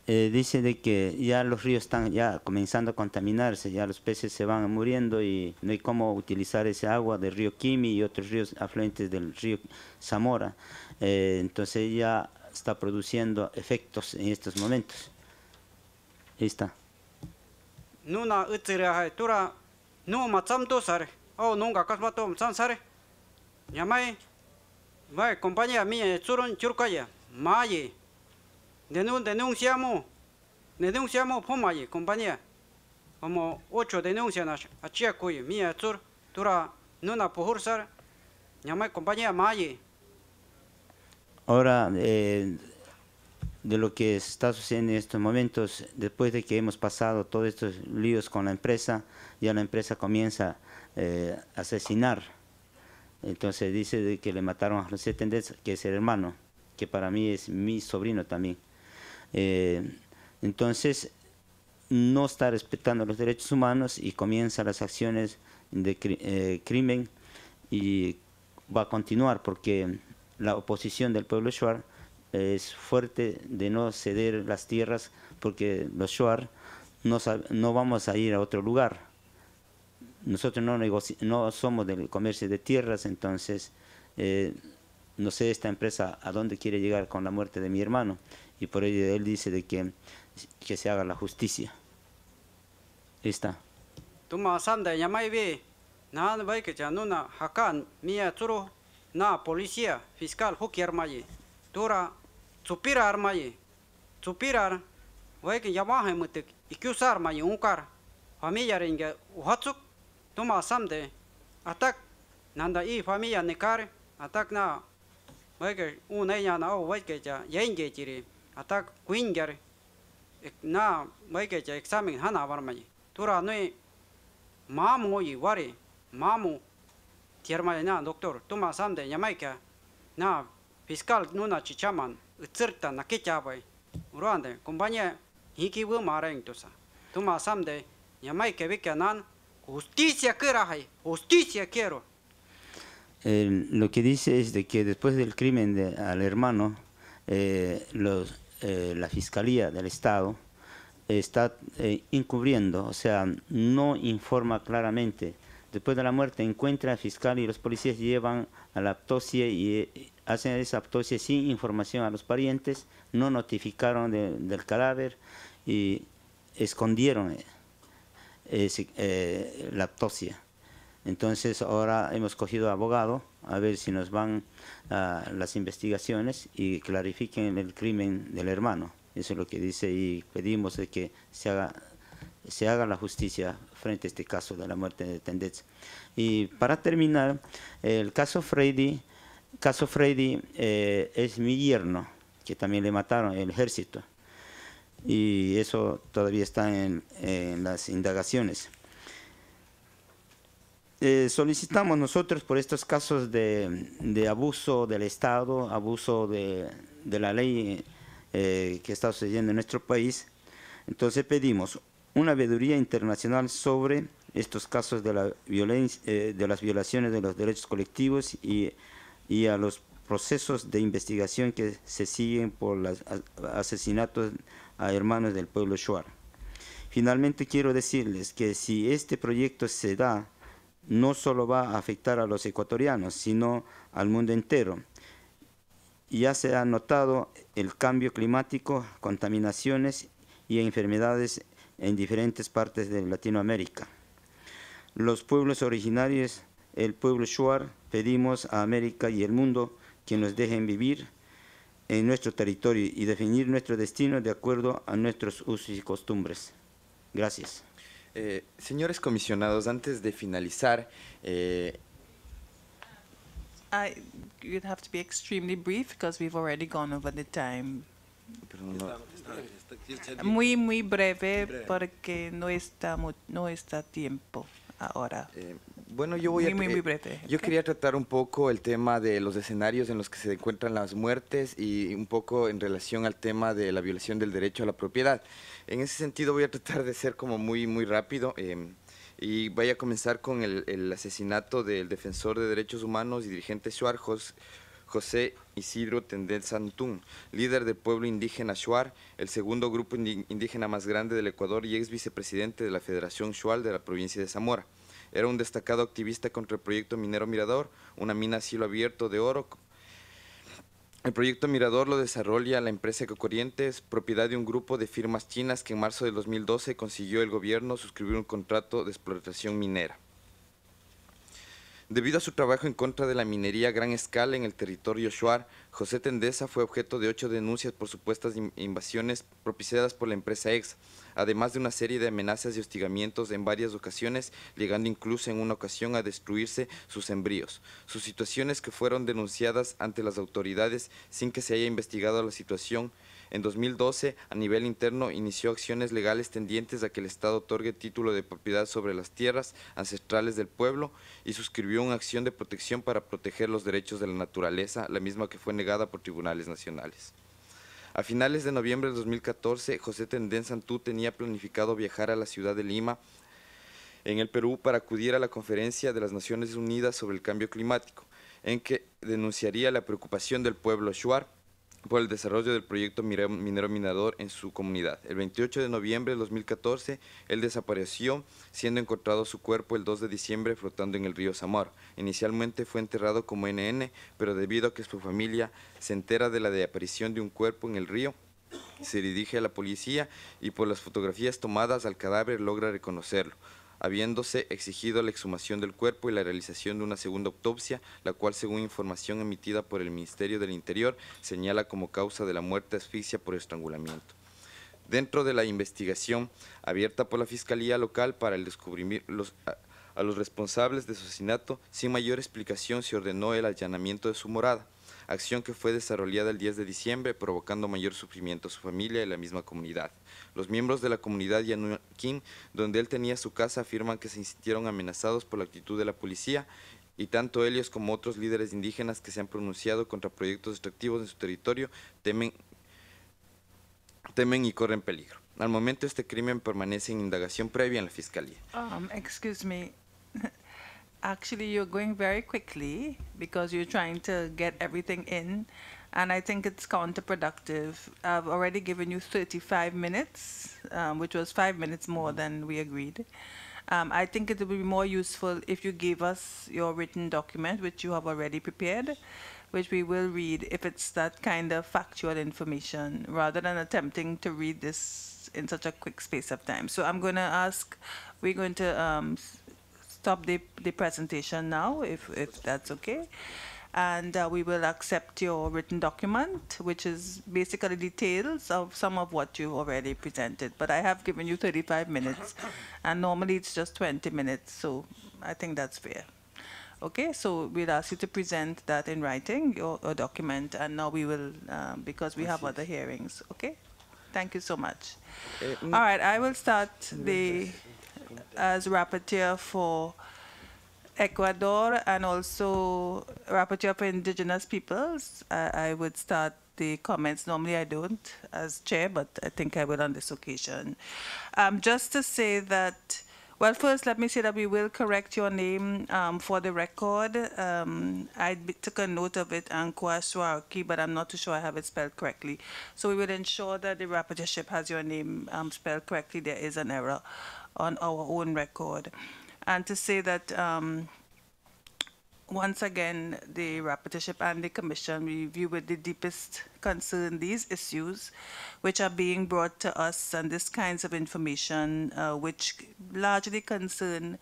eh, dice de que ya los ríos están ya comenzando a contaminarse, ya los peces se van muriendo y no hay cómo utilizar ese agua del río Kimi y otros ríos afluentes del río Zamora. Eh, entonces ya está produciendo efectos en estos momentos. Ahí está. Nuna tura no o nunca Vaya, compañía mía, churon churcaya, maye. Denun, denunciamos, denunciamos pomaye, compañía. Como ocho denuncias a Chiacuy, mía chur, tura nuna pujursar, llamé compañía maye. Ahora, eh, de lo que está sucediendo en estos momentos, después de que hemos pasado todos estos líos con la empresa, ya la empresa comienza eh, a asesinar entonces dice de que le mataron a José Tendez, que es el hermano, que para mí es mi sobrino también. Eh, entonces, no está respetando los derechos humanos y comienza las acciones de eh, crimen y va a continuar porque la oposición del pueblo Shuar eh, es fuerte de no ceder las tierras porque los Shuar no vamos a ir a otro lugar nosotros no, no somos del comercio de tierras, entonces eh, no sé esta empresa a dónde quiere llegar con la muerte de mi hermano. Y por ello él dice de que, que se haga la justicia. Está. na policía fiscal dura armaye tura chupira armaye chupira wai ke yama hai mutek ikyusar maye unkar familia ringe uhatsuk Думал сам да. А так, надо и фамилия не кар, а так на веке у нея на о веке я енге тири, а так куингер. На веке я экзамен хана вармани. Тура ну и маму и вари, маму тирмали на доктор. Думал сам да ямайка на фискал нуна чичаман, цирта на кетябай. Уранде компания хики вы марень туса. Думал сам да ямайка веке нан Justicia quiero, justicia quiero. lo que dice es de que después del crimen de, al hermano, eh, eh, la Fiscalía del Estado está encubriendo, eh, o sea, no informa claramente. Después de la muerte encuentra al fiscal y los policías llevan a la autopsia y hacen esa autopsia sin información a los parientes, no notificaron del cadáver y escondieron. Eh, eh, la tosia, Entonces ahora hemos cogido abogado a ver si nos van a ah, las investigaciones y clarifiquen el crimen del hermano. Eso es lo que dice y pedimos que se haga, se haga la justicia frente a este caso de la muerte de Tendez. Y para terminar, el caso Freddy, caso Freddy eh, es mi yerno, que también le mataron el ejército y eso todavía está en, las indagaciones. Eh, solicitamos nosotros por estos casos de, abuso del Estado, abuso de, la ley eh, que está sucediendo en nuestro país, entonces pedimos una veeduría internacional sobre estos casos de, la violencia, eh, de las violaciones de los derechos colectivos y, y a los procesos de investigación que se siguen por los asesinatos a hermanos del pueblo Shuar. Finalmente quiero decirles que si este proyecto se da, no solo va a afectar a los ecuatorianos, sino al mundo entero. Ya se ha notado el cambio climático, contaminaciones y enfermedades en diferentes partes de Latinoamérica. Los pueblos originarios, el pueblo Shuar, pedimos a América y el mundo que nos dejen vivir en nuestro territorio y definir nuestro destino de acuerdo a nuestros usos y costumbres. Gracias. Eh, señores comisionados, antes de finalizar... Eh, I, have Muy, muy breve porque no, está no está tiempo ahora. Eh, bueno, yo voy a... Eh, yo quería tratar un poco el tema de los escenarios en los que se encuentran las muertes y un poco en relación al tema de la violación del derecho a la propiedad. En ese sentido voy a tratar de ser como muy, muy rápido. Em, y voy a comenzar con el, el, asesinato del defensor de derechos humanos y dirigente Shuar, José Isidro Tendel Santún, líder del pueblo indígena Shuar, el segundo grupo indígena más grande del Ecuador y ex vicepresidente de la Federación Shuar de la provincia de Zamora. Era un destacado activista contra el proyecto Minero Mirador, una mina a cielo abierto de oro. El proyecto Mirador lo desarrolla la empresa Corrientes, propiedad de un grupo de firmas chinas que en marzo de 2012 consiguió el gobierno suscribir un contrato de explotación minera. Debido a su trabajo en contra de la minería a gran escala en el territorio Shuar, José Tendesa fue objeto de ocho denuncias por supuestas invasiones propiciadas por la empresa EX, además de una serie de amenazas y hostigamientos en varias ocasiones, llegando incluso en una ocasión a destruirse sus embrios. Sus situaciones que fueron denunciadas ante las autoridades sin que se haya investigado la situación en 2012, a nivel interno, inició acciones legales tendientes a que el Estado otorgue título de propiedad sobre las tierras ancestrales del pueblo y suscribió una acción de protección para proteger los derechos de la naturaleza, la misma que fue negada por tribunales nacionales. A finales de noviembre de 2014, José Tendén Santú tenía planificado viajar a la ciudad de Lima, en el Perú, para acudir a la conferencia de las Naciones Unidas sobre el cambio climático, en que denunciaría la preocupación del pueblo shuar por el desarrollo del proyecto minero minador en su comunidad. El 28 de noviembre de 2014, él desapareció, siendo encontrado su cuerpo el 2 de diciembre flotando en el río Zamor. Inicialmente fue enterrado como NN, pero debido a que su familia se entera de la desaparición de un cuerpo en el río, se dirige a la policía y por las fotografías tomadas al cadáver logra reconocerlo habiéndose exigido la exhumación del cuerpo y la realización de una segunda autopsia, la cual según información emitida por el Ministerio del Interior señala como causa de la muerte asfixia por estrangulamiento. Dentro de la investigación abierta por la Fiscalía Local para el descubrimiento... a los responsables de su asesinato, sin mayor explicación se ordenó el allanamiento de su morada acción que fue desarrollada el 10 de diciembre, provocando mayor sufrimiento a su familia y la misma comunidad. Los miembros de la comunidad Yanukim, donde él tenía su casa, afirman que se sintieron amenazados por la actitud de la policía y tanto ellos como otros líderes indígenas que se han pronunciado contra proyectos destructivos en su territorio temen, temen y corren peligro. Al momento este crimen permanece en indagación previa en la fiscalía. Um, excuse me. [LAUGHS] actually you're going very quickly because you're trying to get everything in and I think it's counterproductive. I've already given you 35 minutes, um, which was five minutes more than we agreed. Um, I think it would be more useful if you gave us your written document, which you have already prepared, which we will read if it's that kind of factual information, rather than attempting to read this in such a quick space of time. So I'm going to ask, we're going to um, stop the, the presentation now, if, if that's okay. And uh, we will accept your written document, which is basically details of some of what you already presented. But I have given you 35 minutes, and normally it's just 20 minutes, so I think that's fair. Okay, so we'll ask you to present that in writing, your, your document, and now we will, um, because we have other hearings, okay? Thank you so much. Uh, mm. All right, I will start mm, the as rapporteur for Ecuador and also rapporteur for indigenous peoples. I, I would start the comments. Normally I don't as chair, but I think I will on this occasion. Um, just to say that, well, first let me say that we will correct your name um, for the record. Um, I took a note of it, Ankwa Swaki, but I'm not too sure I have it spelled correctly. So we will ensure that the rapporteurship has your name um, spelled correctly. There is an error on our own record. And to say that um, once again, the Rapporteurship and the Commission we view with the deepest concern these issues which are being brought to us and this kinds of information uh, which largely concern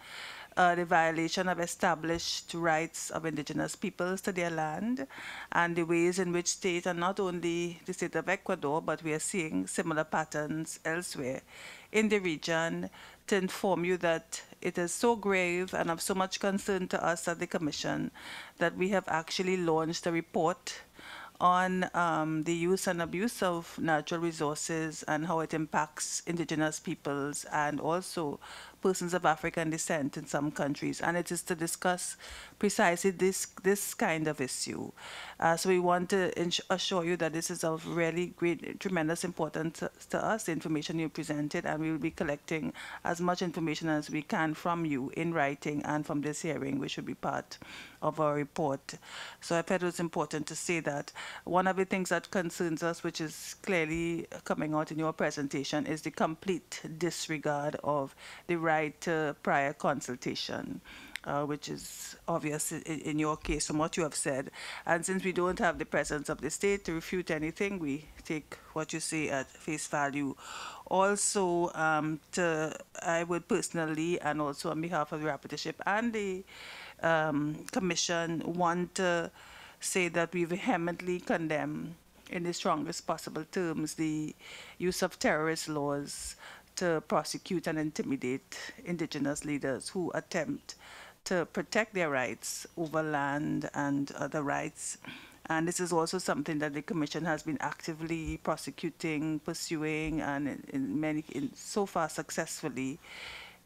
uh, the violation of established rights of indigenous peoples to their land and the ways in which states, and not only the state of Ecuador, but we are seeing similar patterns elsewhere, in the region to inform you that it is so grave and of so much concern to us at the Commission that we have actually launched a report on um, the use and abuse of natural resources and how it impacts indigenous peoples and also persons of African descent in some countries, and it is to discuss precisely this this kind of issue. Uh, so we want to assure you that this is of really great, tremendous importance to, to us, the information you presented, and we will be collecting as much information as we can from you in writing and from this hearing, which will be part of our report. So I felt it was important to say that. One of the things that concerns us, which is clearly coming out in your presentation, is the complete disregard of the right to prior consultation. Uh, which is obvious in, in, your case from what you have said. And since we don't have the presence of the state to refute anything, we take what you say at face value. Also, um, to, I would personally, and also on behalf of the rapporteurship and the um, commission, want to say that we vehemently condemn in the strongest possible terms the use of terrorist laws to prosecute and intimidate indigenous leaders who attempt to protect their rights over land and other rights. And this is also something that the Commission has been actively prosecuting, pursuing, and in, in many, in, so far successfully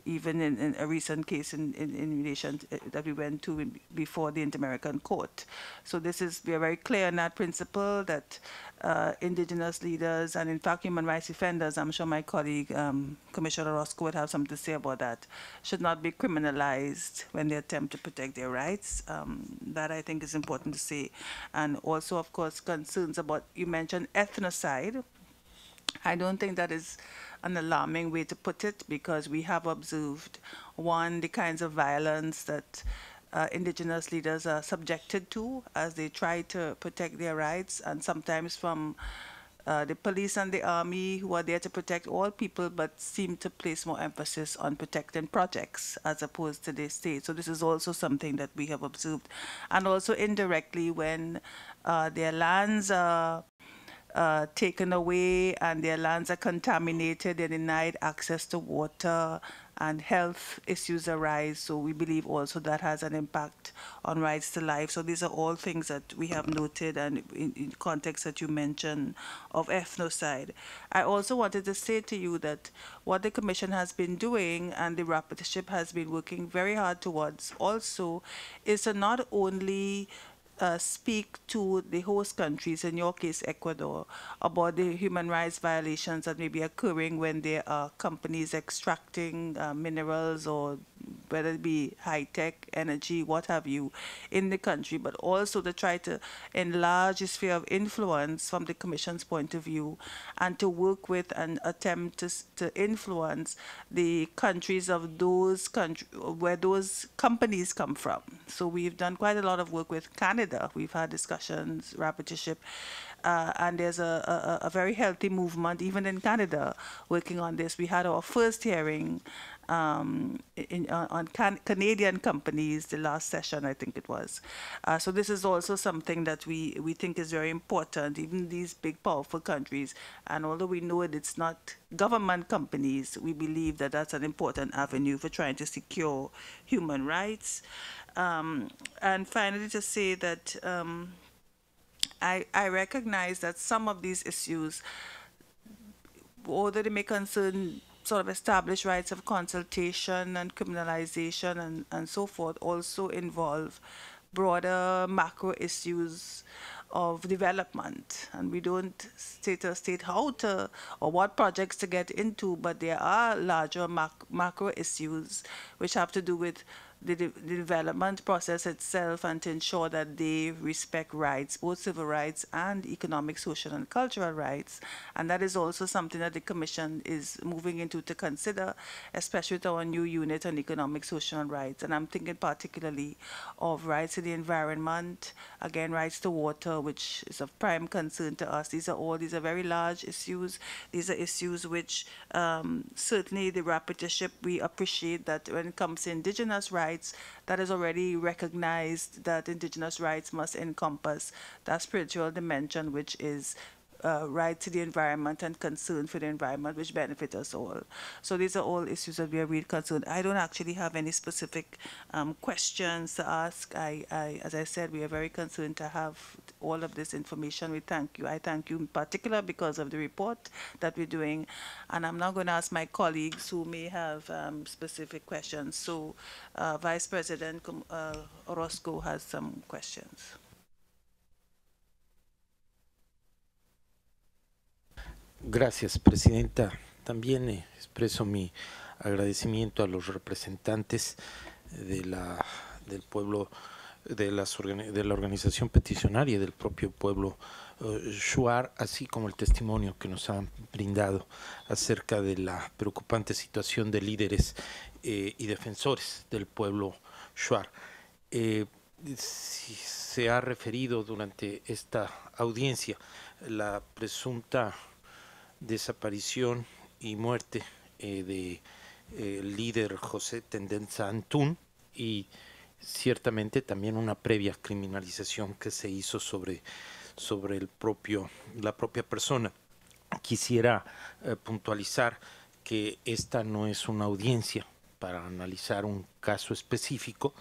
even in, in a recent case in, in, in relation to, uh, eh, that we went to before the Inter-American Court. So this is, we are very clear on that principle that uh, indigenous leaders and in fact human rights defenders, I'm sure my colleague um, Commissioner Roscoe would have something to say about that, should not be criminalized when they attempt to protect their rights. Um, that I think is important to say. And also, of course, concerns about, you mentioned ethnocide, I don't think that is an alarming way to put it because we have observed, one, the kinds of violence that uh, indigenous leaders are subjected to as they try to protect their rights and sometimes from uh, the police and the army who are there to protect all people but seem to place more emphasis on protecting projects as opposed to the state. So this is also something that we have observed. And also indirectly when uh, their lands are uh, taken away and their lands are contaminated, they're denied access to water and health issues arise. So we believe also that has an impact on rights to life. So these are all things that we have noted and in, in context that you mentioned of ethnocide. I also wanted to say to you that what the Commission has been doing and the rapporteurship has been working very hard towards also is to not only uh, speak to the host countries, in your case Ecuador, about the human rights violations that may be occurring when there are companies extracting uh, minerals or whether it be high tech, energy, what have you, in the country, but also to try to enlarge the sphere of influence from the Commission's point of view and to work with and attempt to, to influence the countries of those countries where those companies come from. So we've done quite a lot of work with Canada. We've had discussions, rapporteurship, uh, and there's a, a, a very healthy movement, even in Canada, working on this. We had our first hearing um, in, uh, on can Canadian companies the last session, I think it was. Uh, so this is also something that we, we think is very important, even these big, powerful countries. And although we know it, it's not government companies, we believe that that's an important avenue for trying to secure human rights. Um, and finally, to say that um, I, I recognize that some of these issues although they may concern sort of established rights of consultation and criminalization and, and so forth also involve broader macro issues of development. And we don't state or state how to or what projects to get into, but there are larger mac macro issues which have to do with the, de the development process itself and to ensure that they respect rights, both civil rights and economic, social, and cultural rights. And that is also something that the Commission is moving into to consider, especially with our new unit on economic, social, and rights. And I'm thinking particularly of rights to the environment, again, rights to water, which is of prime concern to us. These are all, these are very large issues. These are issues which um, certainly the rapporteurship, we appreciate that when it comes to indigenous rights, rights that is already recognized that indigenous rights must encompass that spiritual dimension, which is uh, right to the environment and concern for the environment, which benefit us all. So these are all issues that we are really concerned. I don't actually have any specific um, questions to ask. I, I, as I said, we are very concerned to have all of this information. We thank you. I thank you in particular because of the report that we're doing. And I'm now going to ask my colleagues who may have um, specific questions. So uh, Vice President um, uh, Orozco has some questions. Gracias, Presidenta. También eh, expreso mi agradecimiento a los representantes de la, del pueblo, de, las, de la organización peticionaria del propio pueblo eh, Shuar, así como el testimonio que nos han brindado acerca de la preocupante situación de líderes eh, y defensores del pueblo Shuar. se ha referido durante esta audiencia la presunta desaparición y muerte eh, de, eh, el líder José Tendenza Antún y ciertamente también una previa criminalización que se hizo sobre, sobre el propio, la propia persona. Quisiera eh, puntualizar que esta no es una audiencia para analizar un caso específico,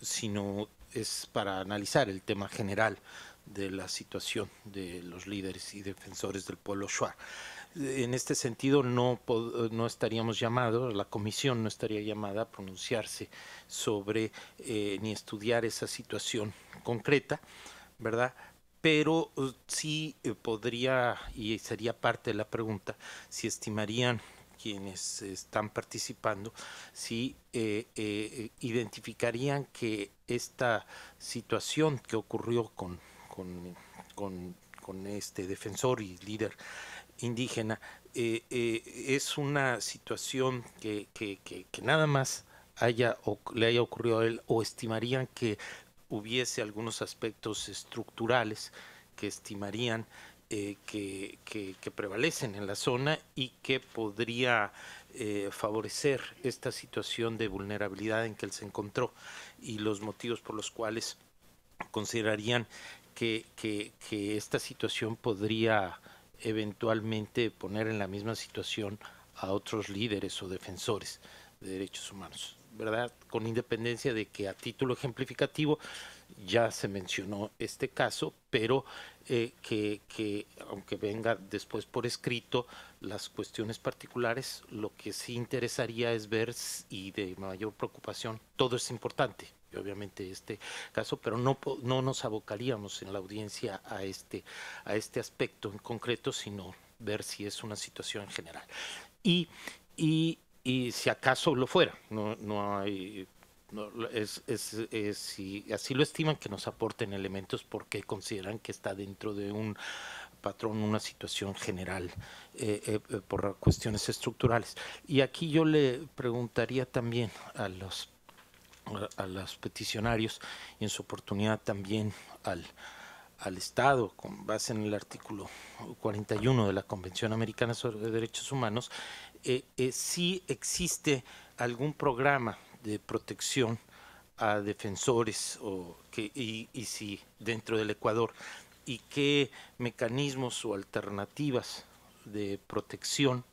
sino es para analizar el tema general de la situación de los líderes y defensores del pueblo Shua. En este sentido, no, estaríamos llamados, la comisión no estaría llamada a pronunciarse sobre eh, ni estudiar esa situación concreta, ¿verdad? Pero uh, sí eh, podría, y sería parte de la pregunta, si estimarían quienes están participando, si eh, identificarían que esta situación que ocurrió con con, este defensor y líder indígena, eh, eh, es una situación que, nada más haya o, le haya ocurrido a él o estimarían que hubiese algunos aspectos estructurales que estimarían eh, que, prevalecen en la zona y que podría favorecer esta situación de vulnerabilidad en que él se encontró y los motivos por los cuales considerarían que, esta situación podría eventualmente poner en la misma situación a otros líderes o defensores de derechos humanos, ¿verdad? Con independencia de que a título ejemplificativo ya se mencionó este caso, pero eh, que, que, aunque venga después por escrito las cuestiones particulares, lo que sí interesaría es ver y de mayor preocupación, todo es importante, obviamente este caso, pero no, no nos abocaríamos en la audiencia a este, a este aspecto en concreto, sino ver si es una situación general. Y, si acaso lo fuera, no, hay es, si así lo estiman, que nos aporten elementos porque consideran que está dentro de un patrón, una situación general eh, eh, por cuestiones estructurales. Y aquí yo le preguntaría también a los a los peticionarios y en su oportunidad también al, Estado, con base en el artículo 41 de la Convención Americana sobre Derechos Humanos, eh, eh, si existe algún programa de protección a defensores o que, y, si dentro del Ecuador y qué mecanismos o alternativas de protección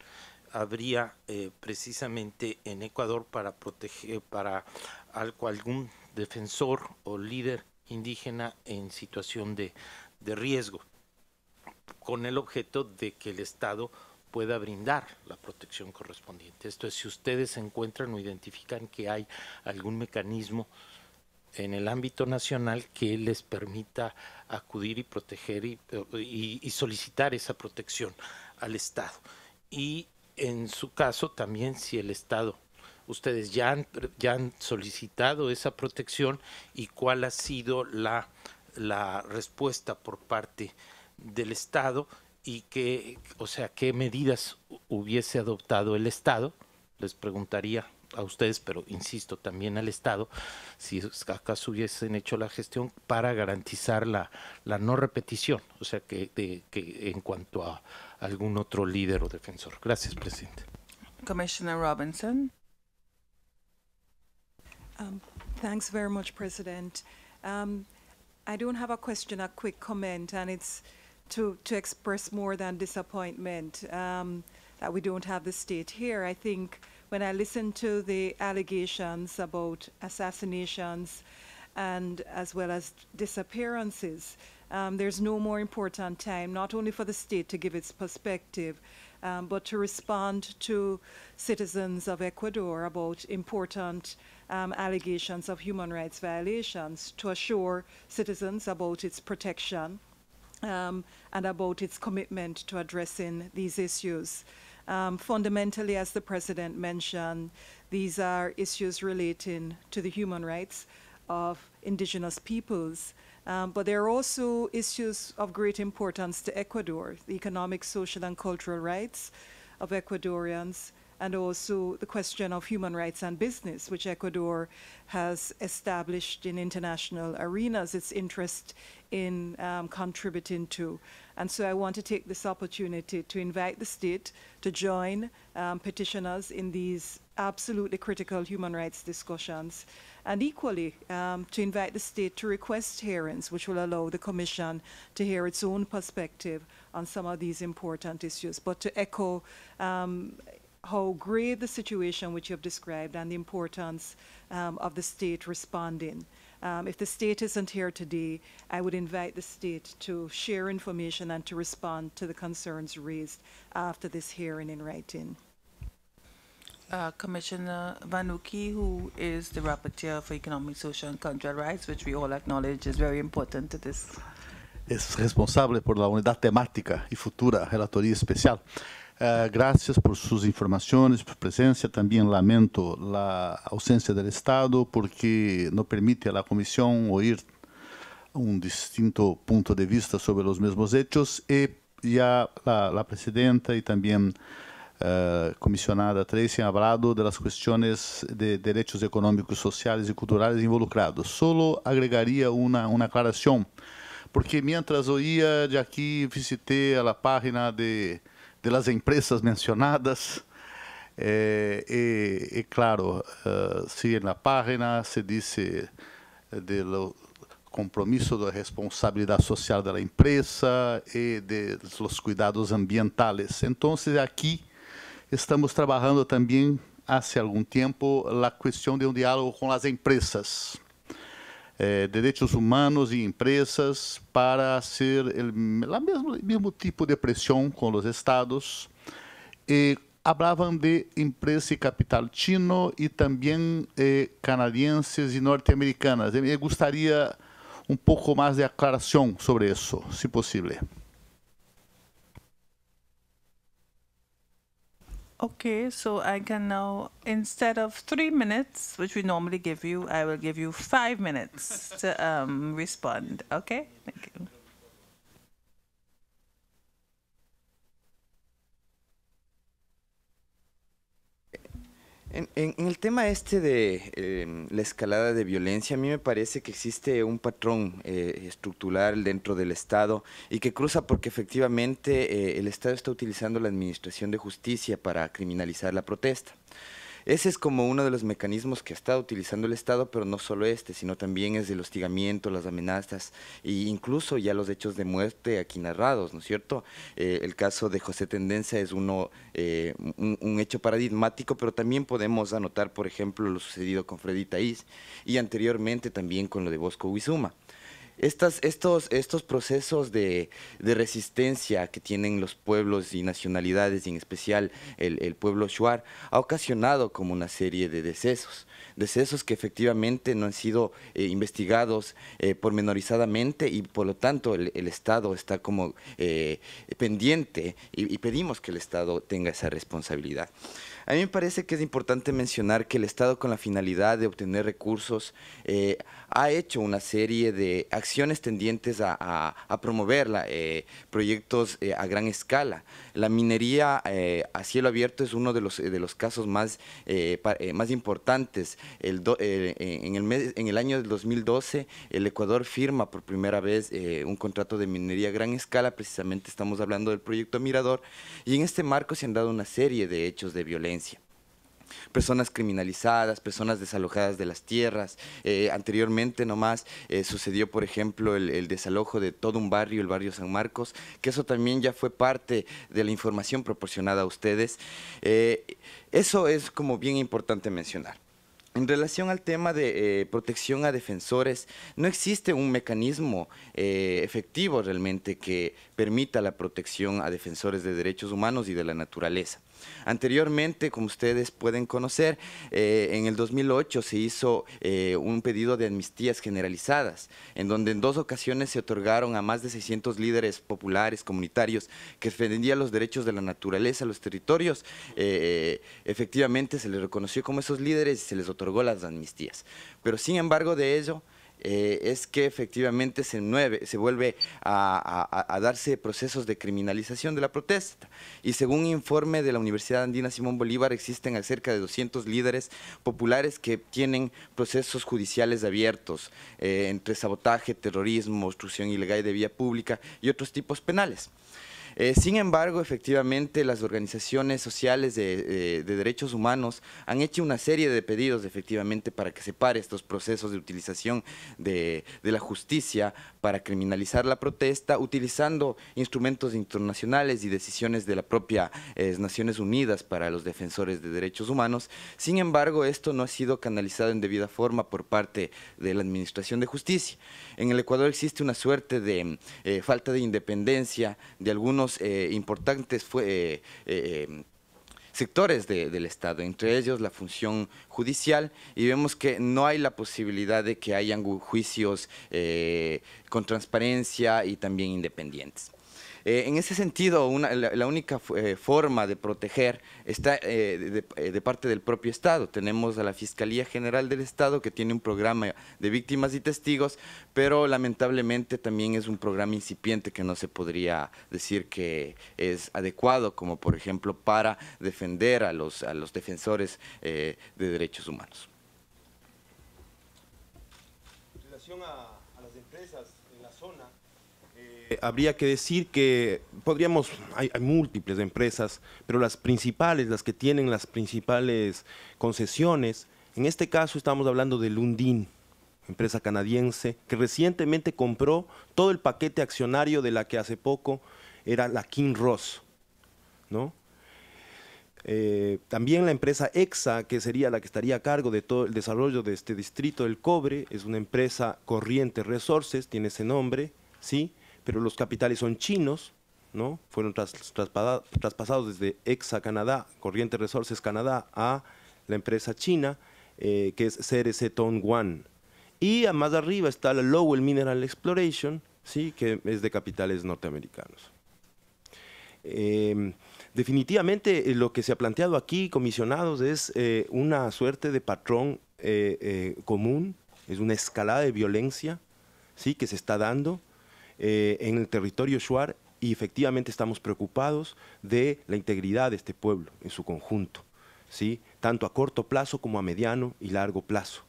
habría eh, precisamente en Ecuador para proteger, para algún defensor o líder indígena en situación de, riesgo, con el objeto de que el Estado pueda brindar la protección correspondiente. Esto es, si ustedes encuentran o identifican que hay algún mecanismo en el ámbito nacional que les permita acudir y proteger y, solicitar esa protección al Estado. Y en su caso también si el Estado ustedes ya han, solicitado esa protección y cuál ha sido la, respuesta por parte del Estado y qué, o sea, qué medidas hubiese adoptado el Estado. Les preguntaría a ustedes, pero insisto también al Estado, si acaso hubiesen hecho la gestión para garantizar la, la no repetición, o sea, que, que en cuanto a algún otro líder o defensor. Gracias, presidente. Commissioner Robinson. Um, thanks very much, President. Um, I don't have a question, a quick comment, and it's to, to express more than disappointment um, that we don't have the state here. I think when I listen to the allegations about assassinations and as well as disappearances, um, there's no more important time, not only for the state to give its perspective, um, but to respond to citizens of Ecuador about important um, allegations of human rights violations, to assure citizens about its protection um, and about its commitment to addressing these issues. Um, fundamentally, as the President mentioned, these are issues relating to the human rights of indigenous peoples. Um, but there are also issues of great importance to Ecuador, the economic, social, and cultural rights of Ecuadorians, and also the question of human rights and business, which Ecuador has established in international arenas its interest in um, contributing to. And so I want to take this opportunity to invite the state to join um, petitioners in these absolutely critical human rights discussions, and equally um, to invite the state to request hearings which will allow the Commission to hear its own perspective on some of these important issues. But to echo um, how grave the situation which you have described and the importance um, of the state responding. Um, if the state isn't here today, I would invite the state to share information and to respond to the concerns raised after this hearing in writing. Uh, Commissioner Vanuki, who is the Rapporteur for Economic, Social and Cultural Rights, which we all acknowledge is very important to this. Es responsable por la unidad temática y futura relatoría especial. Uh, gracias por suas informações por presença também lamento a ausência do Estado porque não permite a Comissão ouvir um distinto ponto de vista sobre os mesmos hechos. Eh, e já a la presidenta e também a comisionada Tracy têm falado de questões de direitos econômicos, sociais e culturais involucrados. Solo agregaria uma, una porque mientras ia de aqui visitei a página de de empresas mencionadas. É, e claro, uh, eh, si en página se disse eh, do compromisso da responsabilidade social da empresa e dos cuidados ambientais. Então, aqui estamos trabalhando também, há algum tempo a questão de um diálogo com as empresas é, direitos humanos e empresas para ser o mesmo, mesmo tipo de pressão com os estados. E hablavam de empresa e capital chino e também eh, canadienses e norte-americanas. Eu eh, gostaria um pouco mais de aclaração sobre isso, se possível. Okay, so I can now, instead of three minutes, which we normally give you, I will give you five minutes to um, respond. Okay? Thank you. En, el tema este de em, la escalada de violencia, a mí me parece que existe un patrón eh, estructural dentro del Estado y que cruza porque efectivamente eh, el Estado está utilizando la Administración de Justicia para criminalizar la protesta. Ese es como uno de los mecanismos que está utilizando el Estado, pero no solo este, sino también es el hostigamiento, las amenazas e incluso ya los hechos de muerte aquí narrados, ¿no es cierto? Eh, el caso de José Tendencia es uno, eh, un, hecho paradigmático, pero también podemos anotar, por ejemplo, lo sucedido con Freddy Taís y anteriormente también con lo de Bosco Huizuma estos, estos procesos de, resistencia que tienen los pueblos y nacionalidades, y en especial el, pueblo shuar, ha ocasionado como una serie de decesos, decesos que efectivamente no han sido eh, investigados eh, pormenorizadamente y por lo tanto el, Estado está como eh, pendiente y pedimos que el Estado tenga esa responsabilidad. A mí me parece que es importante mencionar que el Estado con la finalidad de obtener recursos eh, ha hecho una serie de acciones tendientes a, promover eh, proyectos eh, a gran escala. La minería a cielo abierto es uno de los, de los casos más, más importantes. El en, el en el año del 2012 el Ecuador firma por primera vez un contrato de minería a gran escala, precisamente estamos hablando del proyecto Mirador, y en este marco se han dado una serie de hechos de violencia Personas criminalizadas, personas desalojadas de las tierras. Eh, anteriormente nomás eh, sucedió, por ejemplo, el, desalojo de todo un barrio, el barrio San Marcos, que eso también ya fue parte de la información proporcionada a ustedes. Eh, eso es como bien importante mencionar. En relación al tema de eh, protección a defensores, no existe un mecanismo eh, efectivo realmente que permita la protección a defensores de derechos humanos y de la naturaleza. Anteriormente, como ustedes pueden conocer, eh, en el 2008 se hizo un pedido de amnistías generalizadas, en donde en dos ocasiones se otorgaron a más de 600 líderes populares, comunitarios, que defendían los derechos de la naturaleza, los territorios. efectivamente, se les reconoció como esos líderes y se les otorgó otorgó las amnistías. Pero sin embargo de ello, eh, es que efectivamente se, se vuelve a, darse procesos de criminalización de la protesta. Y según un informe de la Universidad Andina Simón Bolívar, existen cerca de 200 líderes populares que tienen procesos judiciales abiertos eh, entre sabotaje, terrorismo, obstrucción ilegal de vía pública y otros tipos penales. Eh, sin embargo, efectivamente, las organizaciones sociales eh, de, derechos humanos han hecho una serie de pedidos, efectivamente, para que se pare estos procesos de utilización de, la justicia para criminalizar la protesta, utilizando instrumentos internacionales y decisiones de la propia eh, Naciones Unidas para los defensores de derechos humanos. Sin embargo, esto no ha sido canalizado en debida forma por parte de la Administración de Justicia. En el Ecuador existe una suerte de falta de independencia de algunos eh, importantes eh, eh, em, sectores del Estado, entre ellos la función judicial, y vemos que no hay la posibilidad de que hayan juicios con transparencia y también independientes. Eh, en ese sentido, la, única eh, forma de proteger está eh, de, parte del propio Estado. Tenemos a la Fiscalía General del Estado que tiene un programa de víctimas y testigos, pero lamentablemente también es un programa incipiente que no se podría decir que es adecuado, como por ejemplo para defender a los, a los defensores de derechos humanos. En relación a las empresas en la zona, eh, habría que decir que podríamos, hay, hay, múltiples empresas, pero las principales, las que tienen las principales concesiones, en este caso estamos hablando de Lundin, empresa canadiense, que recientemente compró todo el paquete accionario de la que hace poco era la King Ross, ¿no? Eh, también la empresa EXA, que sería la que estaría a cargo de todo el desarrollo de este distrito del cobre, es una empresa corriente resources, tiene ese nombre, ¿sí? pero los capitales son chinos, ¿no? Fueron traspasados desde Exa Canadá, Corriente Resources Canadá, a la empresa china, eh, que es CRC One. Y a más arriba está la Lowell Mineral Exploration, ¿sí? que es de capitales norteamericanos. Em, definitivamente eh, lo que se ha planteado aquí, comisionados, es eh, una suerte de patrón común, es una escalada de violencia ¿sí? que se está dando eh, en el territorio Shuar y efectivamente estamos preocupados de la integridad de este pueblo en su conjunto, ¿sí? tanto a corto plazo como a mediano y largo plazo.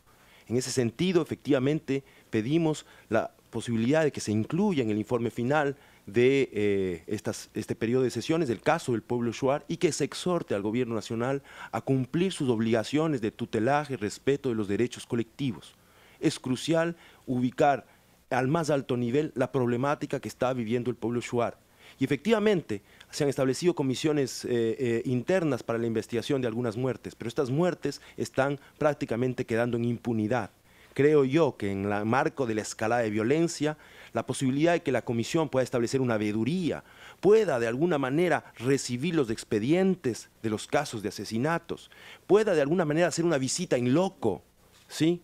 En ese sentido, efectivamente, pedimos la posibilidad de que se incluya en el informe final de eh, este periodo de sesiones del caso del pueblo Shuar y que se exhorte al gobierno nacional a cumplir sus obligaciones de tutelaje, y respeto de los derechos colectivos. Es crucial ubicar al más alto nivel la problemática que está viviendo el pueblo shuar. Y efectivamente se han establecido comisiones eh, eh, internas para la investigación de algunas muertes, pero estas muertes están prácticamente quedando en impunidad. Creo yo que en el marco de la escalada de violencia, la posibilidad de que la comisión pueda establecer una veeduría, pueda de alguna manera recibir los expedientes de los casos de asesinatos, pueda de alguna manera hacer una visita en loco, ¿sí?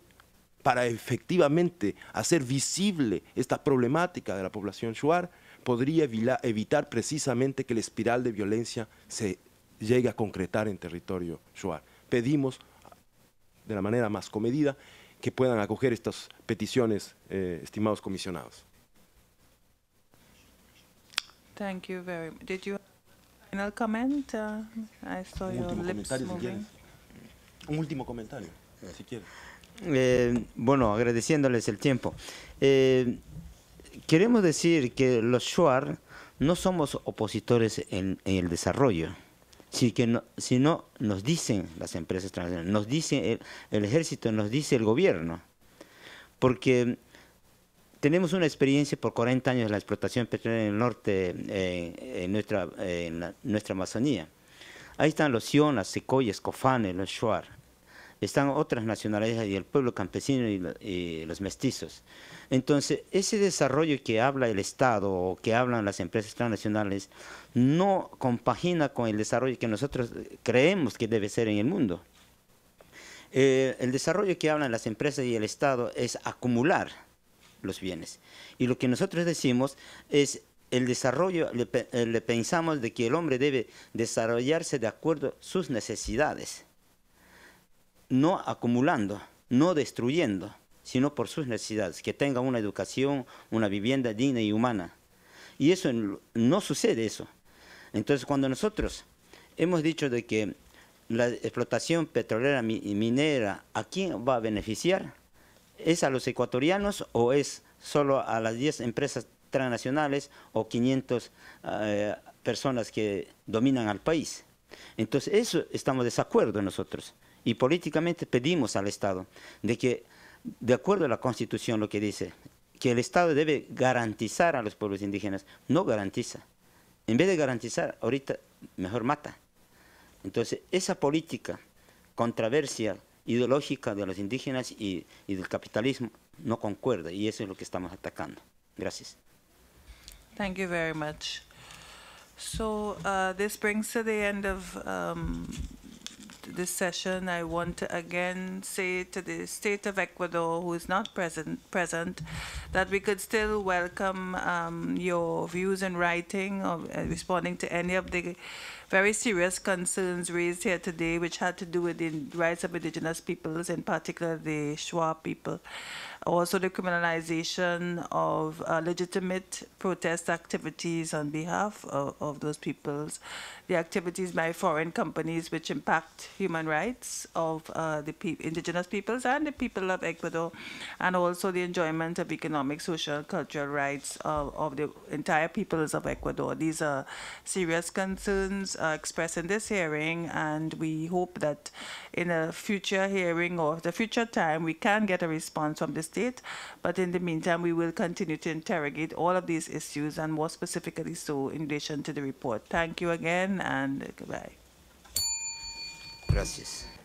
para efectivamente hacer visible esta problemática de la población shuar, podría evitar precisamente que la espiral de violencia se llegue a concretar en territorio shuar. Pedimos de la manera más comedida que puedan acoger estas peticiones, eh, estimados comisionados. Thank you very much. final comment? Uh, Un your lips Un último comentario, si quieres. Eh, bueno, agradeciéndoles el tiempo. Eh, queremos decir que los Shuar no somos opositores en, el desarrollo. que sino nos dicen las empresas transnacionales, nos dicen el, ejército, nos dice el gobierno. Porque tenemos una experiencia por 40 años de la explotación petrolera en el norte, eh, en, nuestra, nuestra Amazonía. Ahí están los Sionas, Secoyes, Cofanes, los Shuar están otras nacionalidades y el pueblo campesino y, los mestizos. Entonces, ese desarrollo que habla el Estado o que hablan las empresas transnacionales no compagina con el desarrollo que nosotros creemos que debe ser en el mundo. Eh, el desarrollo que hablan las empresas y el Estado es acumular los bienes. Y lo que nosotros decimos es el desarrollo, le, eh, le pensamos de que el hombre debe desarrollarse de acuerdo a sus necesidades no acumulando, no destruyendo, sino por sus necesidades, que tenga una educación, una vivienda digna y humana. Y eso no sucede eso. Entonces, cuando nosotros hemos dicho de que la explotación petrolera y minera, ¿a quién va a beneficiar? ¿Es a los ecuatorianos o es solo a las 10 empresas transnacionales o 500 eh, personas que dominan al país? Entonces, eso estamos de desacuerdo nosotros y políticamente pedimos al Estado de que, de acuerdo a la Constitución lo que dice, que el Estado debe garantizar a los pueblos indígenas, no garantiza. En vez de garantizar, ahorita mejor mata. Entonces, esa política controversia ideológica de los indígenas y, del capitalismo no concuerda y eso es lo que estamos atacando. Gracias. Thank you very much. So uh, this brings to the end of um, this session, I want to again say to the state of Ecuador, who is not present, present that we could still welcome um, your views in writing or uh, responding to any of the very serious concerns raised here today, which had to do with the rights of indigenous peoples, in particular the Shua people also the criminalization of uh, legitimate protest activities on behalf of, of, those peoples, the activities by foreign companies which impact human rights of uh, the pe indigenous peoples and the people of Ecuador, and also the enjoyment of economic, social, cultural rights of, of the entire peoples of Ecuador. These are serious concerns uh, expressed in this hearing, and we hope that in a future hearing or the future time, we can get a response from the state state. But in the meantime, we will continue to interrogate all of these issues and more specifically so in relation to the report. Thank you again and goodbye. Gracias.